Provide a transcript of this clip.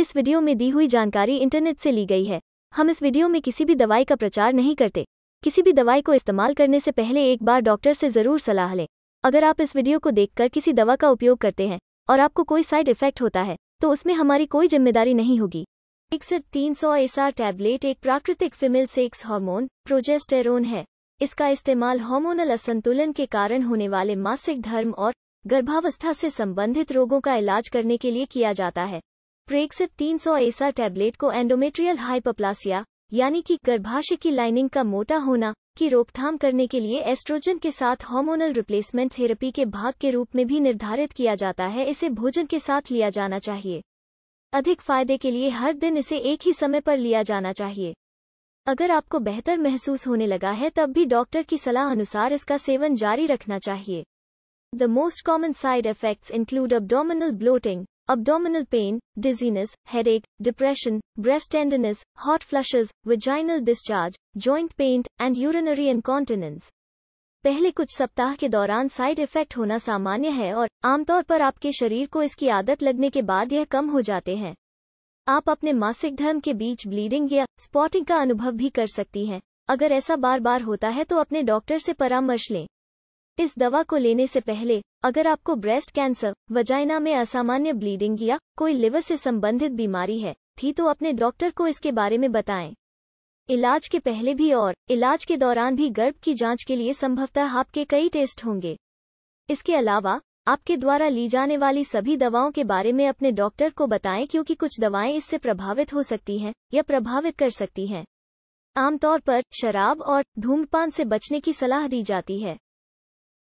इस वीडियो में दी हुई जानकारी इंटरनेट से ली गई है हम इस वीडियो में किसी भी दवाई का प्रचार नहीं करते किसी भी दवाई को इस्तेमाल करने से पहले एक बार डॉक्टर से ज़रूर सलाह लें अगर आप इस वीडियो को देखकर किसी दवा का उपयोग करते हैं और आपको कोई साइड इफेक्ट होता है तो उसमें हमारी कोई जिम्मेदारी नहीं होगी इकसठ तीन सौ एसआर टैबलेट एक प्राकृतिक फिमिल सेक्स हार्मोन प्रोजेस्टेरोन है इसका इस्तेमाल हार्मोनल असंतुलन के कारण होने वाले मासिक धर्म और गर्भावस्था से संबंधित रोगों का इलाज करने के लिए किया जाता है प्रेक्सिट 300 ऐसा टैबलेट को एंडोमेट्रियल हाइपोप्लासिया यानी कि गर्भाशय की लाइनिंग का मोटा होना की रोकथाम करने के लिए एस्ट्रोजन के साथ हार्मोनल रिप्लेसमेंट थेरेपी के भाग के रूप में भी निर्धारित किया जाता है इसे भोजन के साथ लिया जाना चाहिए अधिक फायदे के लिए हर दिन इसे एक ही समय पर लिया जाना चाहिए अगर आपको बेहतर महसूस होने लगा है तब भी डॉक्टर की सलाह अनुसार इसका सेवन जारी रखना चाहिए the most common side effects include abdominal bloating abdominal pain, dizziness, headache, depression, breast tenderness, hot flushes, vaginal discharge, joint pain, and urinary incontinence. पहले कुछ सप्ताह के दौरान साइड इफेक्ट होना सामान्य है और आमतौर पर आपके शरीर को इसकी आदत लगने के बाद यह कम हो जाते हैं आप अपने मासिक धर्म के बीच ब्लीडिंग या स्पॉटिंग का अनुभव भी कर सकती हैं अगर ऐसा बार बार होता है तो अपने डॉक्टर से परामर्श लें इस दवा को लेने से पहले अगर आपको ब्रेस्ट कैंसर वजाइना में असामान्य ब्लीडिंग या कोई लिवर से संबंधित बीमारी है थी तो अपने डॉक्टर को इसके बारे में बताएं इलाज के पहले भी और इलाज के दौरान भी गर्भ की जांच के लिए संभवतः आपके कई टेस्ट होंगे इसके अलावा आपके द्वारा ली जाने वाली सभी दवाओं के बारे में अपने डॉक्टर को बताएं क्योंकि कुछ दवाएं इससे प्रभावित हो सकती हैं या प्रभावित कर सकती हैं आमतौर पर शराब और धूम्रपान से बचने की सलाह दी जाती है